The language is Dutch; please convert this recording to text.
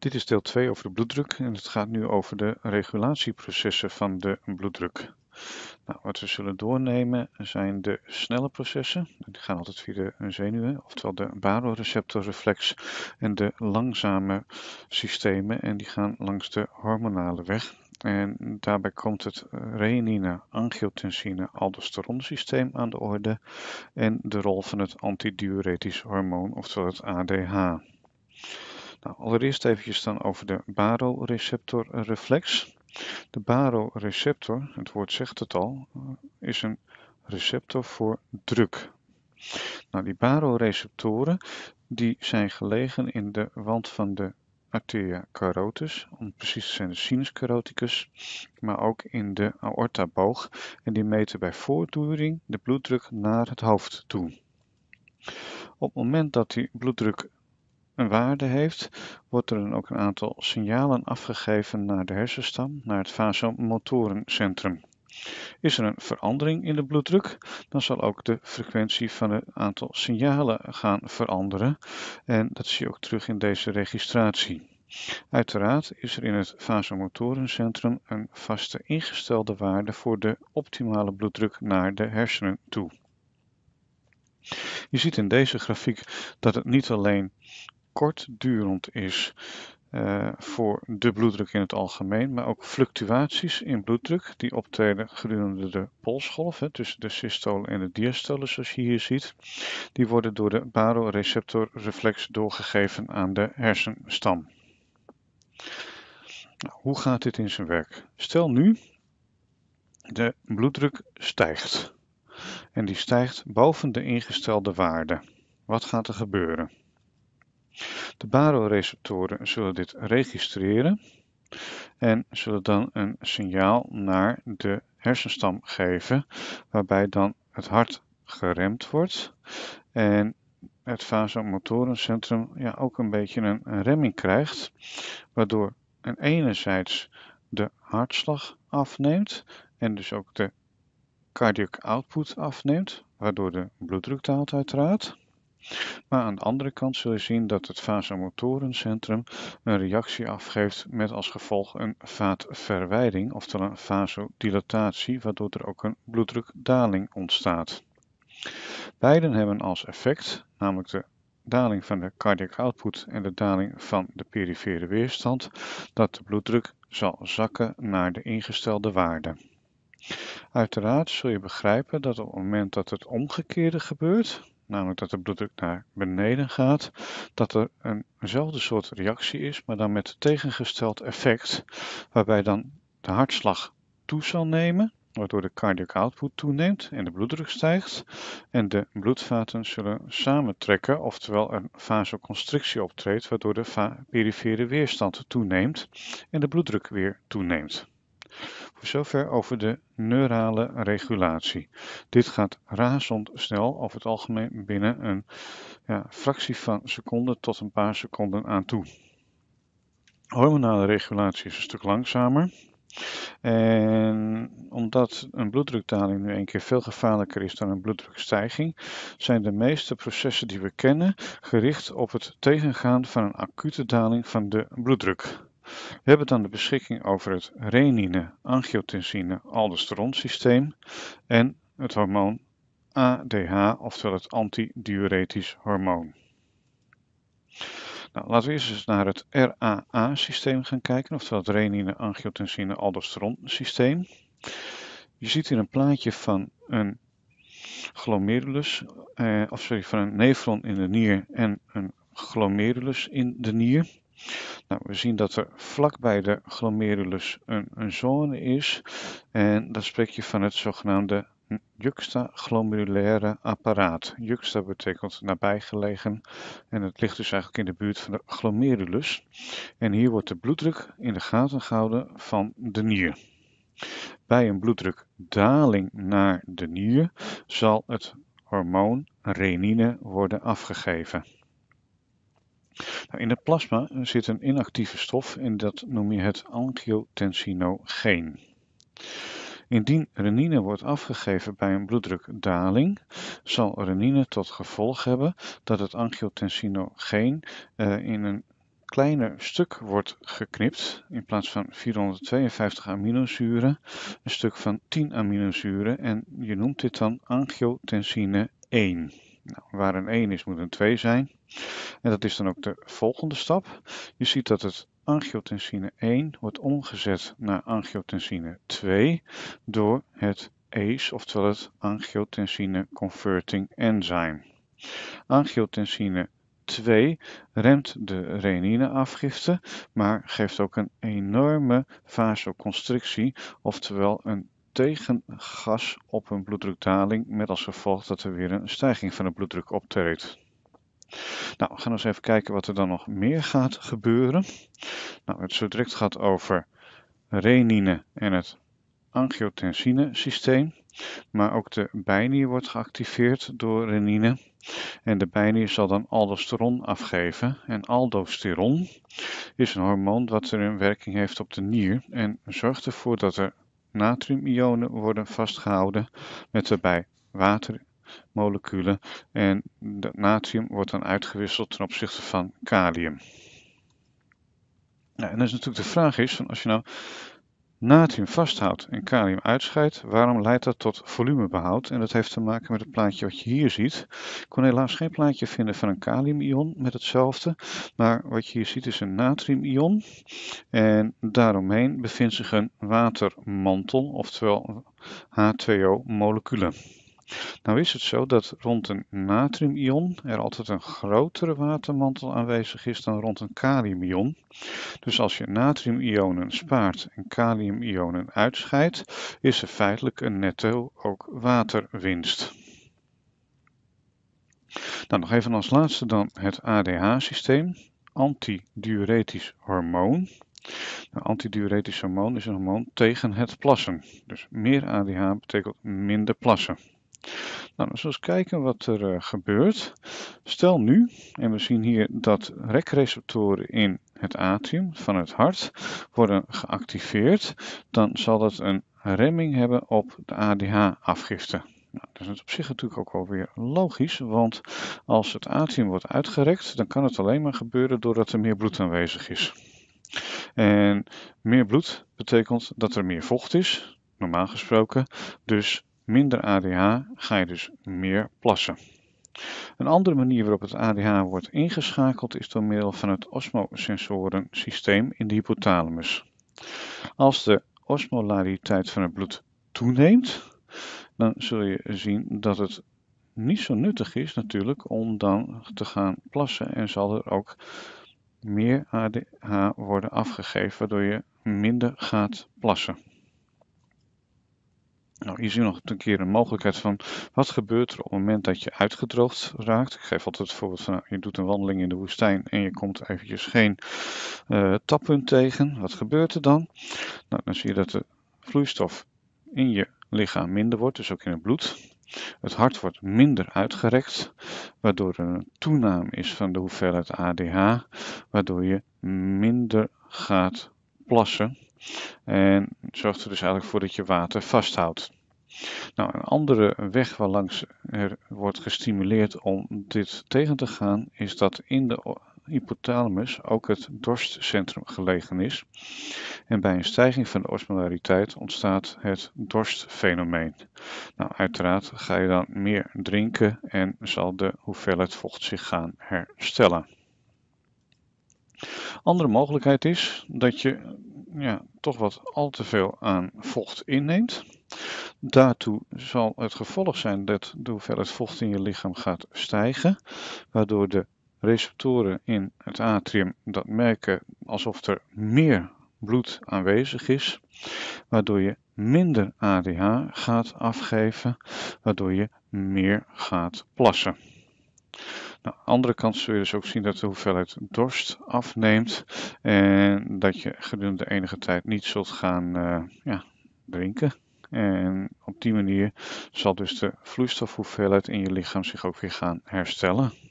Dit is deel 2 over de bloeddruk en het gaat nu over de regulatieprocessen van de bloeddruk. Nou, wat we zullen doornemen zijn de snelle processen. Die gaan altijd via de zenuwen, oftewel de baroreceptorreflex en de langzame systemen en die gaan langs de hormonale weg. En daarbij komt het renine, angiotensine, aldosteron systeem aan de orde en de rol van het antidiuretisch hormoon, oftewel het ADH. Nou, allereerst eventjes dan over de baroreceptorreflex. De baroreceptor, het woord zegt het al, is een receptor voor druk. Nou, die baroreceptoren die zijn gelegen in de wand van de arteria carotis, om precies te zijn de sinus caroticus, maar ook in de aorta boog. En die meten bij voortduring de bloeddruk naar het hoofd toe. Op het moment dat die bloeddruk een waarde heeft, wordt er dan ook een aantal signalen afgegeven naar de hersenstam, naar het vasomotorencentrum. Is er een verandering in de bloeddruk, dan zal ook de frequentie van het aantal signalen gaan veranderen. En dat zie je ook terug in deze registratie. Uiteraard is er in het vasomotorencentrum een vaste ingestelde waarde voor de optimale bloeddruk naar de hersenen toe. Je ziet in deze grafiek dat het niet alleen kortdurend is eh, voor de bloeddruk in het algemeen, maar ook fluctuaties in bloeddruk die optreden gedurende de polsgolf, hè, tussen de systole en de diastole, zoals je hier ziet, die worden door de baroreceptorreflex doorgegeven aan de hersenstam. Nou, hoe gaat dit in zijn werk? Stel nu, de bloeddruk stijgt. En die stijgt boven de ingestelde waarde. Wat gaat er gebeuren? De baroreceptoren zullen dit registreren en zullen dan een signaal naar de hersenstam geven, waarbij dan het hart geremd wordt en het vasomotorencentrum ja, ook een beetje een, een remming krijgt, waardoor en enerzijds de hartslag afneemt en dus ook de cardiac output afneemt, waardoor de bloeddruk daalt uiteraard. Maar aan de andere kant zul je zien dat het vasomotorencentrum een reactie afgeeft met als gevolg een vaatverwijding, oftewel een vasodilatatie, waardoor er ook een bloeddrukdaling ontstaat. Beiden hebben als effect, namelijk de daling van de cardiac output en de daling van de perifere weerstand, dat de bloeddruk zal zakken naar de ingestelde waarde. Uiteraard zul je begrijpen dat op het moment dat het omgekeerde gebeurt, namelijk dat de bloeddruk naar beneden gaat, dat er eenzelfde soort reactie is, maar dan met tegengesteld effect, waarbij dan de hartslag toe zal nemen, waardoor de cardiac output toeneemt en de bloeddruk stijgt. En de bloedvaten zullen samentrekken, oftewel een vasoconstrictie optreedt, waardoor de perifere weerstand toeneemt en de bloeddruk weer toeneemt. Zover over de neurale regulatie. Dit gaat razendsnel, over het algemeen binnen een ja, fractie van seconde tot een paar seconden aan toe. Hormonale regulatie is een stuk langzamer. En omdat een bloeddrukdaling nu een keer veel gevaarlijker is dan een bloeddrukstijging, zijn de meeste processen die we kennen gericht op het tegengaan van een acute daling van de bloeddruk. We hebben dan de beschikking over het renine angiotensine aldosteronsysteem systeem en het hormoon ADH, oftewel het antidiuretisch hormoon. Nou, laten we eerst eens naar het RAA-systeem gaan kijken, oftewel het renine angiotensine aldosteronsysteem systeem Je ziet hier een plaatje van een glomerulus, eh, of sorry, van een nefron in de nier en een glomerulus in de nier. Nou, we zien dat er vlak bij de glomerulus een, een zone is. En dat spreek je van het zogenaamde juxtaglomerulaire apparaat. Juxta betekent nabijgelegen en het ligt dus eigenlijk in de buurt van de glomerulus. En hier wordt de bloeddruk in de gaten gehouden van de nier. Bij een bloeddrukdaling naar de nier zal het hormoon renine worden afgegeven. Nou, in het plasma zit een inactieve stof en dat noem je het angiotensinogeen. Indien renine wordt afgegeven bij een bloeddrukdaling, zal renine tot gevolg hebben dat het angiotensinogeen eh, in een kleiner stuk wordt geknipt, in plaats van 452 aminozuren, een stuk van 10 aminozuren en je noemt dit dan angiotensine 1. Nou, waar een 1 is, moet een 2 zijn. En dat is dan ook de volgende stap. Je ziet dat het angiotensine 1 wordt omgezet naar angiotensine 2 door het ACE, oftewel het angiotensine converting enzyme. Angiotensine 2 remt de renineafgifte, maar geeft ook een enorme vasoconstrictie, oftewel een tegengas op een bloeddrukdaling met als gevolg dat er weer een stijging van de bloeddruk optreedt. Nou, we gaan eens even kijken wat er dan nog meer gaat gebeuren. Nou, het zo direct gaat over renine en het angiotensine systeem. Maar ook de bijnier wordt geactiveerd door renine. En de bijnier zal dan aldosteron afgeven. En aldosteron is een hormoon dat er een werking heeft op de nier en zorgt ervoor dat er Natriumionen worden vastgehouden met daarbij watermoleculen en dat natrium wordt dan uitgewisseld ten opzichte van kalium. Nou, en dan is natuurlijk de vraag is, van als je nou natrium vasthoudt en kalium uitscheidt, waarom leidt dat tot volumebehoud? En dat heeft te maken met het plaatje wat je hier ziet. Ik kon helaas geen plaatje vinden van een kaliumion met hetzelfde, maar wat je hier ziet is een natriumion en daaromheen bevindt zich een watermantel, oftewel H2O-moleculen. Nou is het zo dat rond een natriumion er altijd een grotere watermantel aanwezig is dan rond een kaliumion. Dus als je natriumionen spaart en kaliumionen uitscheidt, is er feitelijk een netto ook waterwinst. Nou, nog even als laatste dan het ADH-systeem, antidiuretisch hormoon. Nou, antidiuretisch hormoon is een hormoon tegen het plassen. Dus meer ADH betekent minder plassen. Nou, eens kijken wat er eh, gebeurt. Stel nu, en we zien hier dat rekreceptoren in het atrium van het hart worden geactiveerd, dan zal dat een remming hebben op de ADH-afgifte. Nou, dat is op zich natuurlijk ook wel weer logisch, want als het atrium wordt uitgerekt, dan kan het alleen maar gebeuren doordat er meer bloed aanwezig is. En meer bloed betekent dat er meer vocht is, normaal gesproken. Dus minder ADH ga je dus meer plassen. Een andere manier waarop het ADH wordt ingeschakeld is door middel van het osmosensoren systeem in de hypothalamus. Als de osmolariteit van het bloed toeneemt, dan zul je zien dat het niet zo nuttig is natuurlijk om dan te gaan plassen en zal er ook meer ADH worden afgegeven waardoor je minder gaat plassen. Nou, hier zie je nog een keer een mogelijkheid van wat gebeurt er op het moment dat je uitgedroogd raakt. Ik geef altijd het voorbeeld van nou, je doet een wandeling in de woestijn en je komt eventjes geen eh, tappunt tegen. Wat gebeurt er dan? Nou, dan zie je dat de vloeistof in je lichaam minder wordt, dus ook in het bloed. Het hart wordt minder uitgerekt, waardoor er een toename is van de hoeveelheid ADH, waardoor je minder gaat plassen. En zorgt er dus eigenlijk voor dat je water vasthoudt. Nou, een andere weg waarlangs er wordt gestimuleerd om dit tegen te gaan, is dat in de hypothalamus ook het dorstcentrum gelegen is. En bij een stijging van de osmolariteit ontstaat het dorstfenomeen. Nou, uiteraard ga je dan meer drinken en zal de hoeveelheid vocht zich gaan herstellen. Andere mogelijkheid is dat je ja, toch wat al te veel aan vocht inneemt. Daartoe zal het gevolg zijn dat de hoeveelheid vocht in je lichaam gaat stijgen, waardoor de receptoren in het atrium dat merken alsof er meer bloed aanwezig is, waardoor je minder ADH gaat afgeven, waardoor je meer gaat plassen. Nou, aan de andere kant zul je dus ook zien dat de hoeveelheid dorst afneemt en dat je gedurende enige tijd niet zult gaan eh, ja, drinken. En op die manier zal dus de vloeistofhoeveelheid in je lichaam zich ook weer gaan herstellen.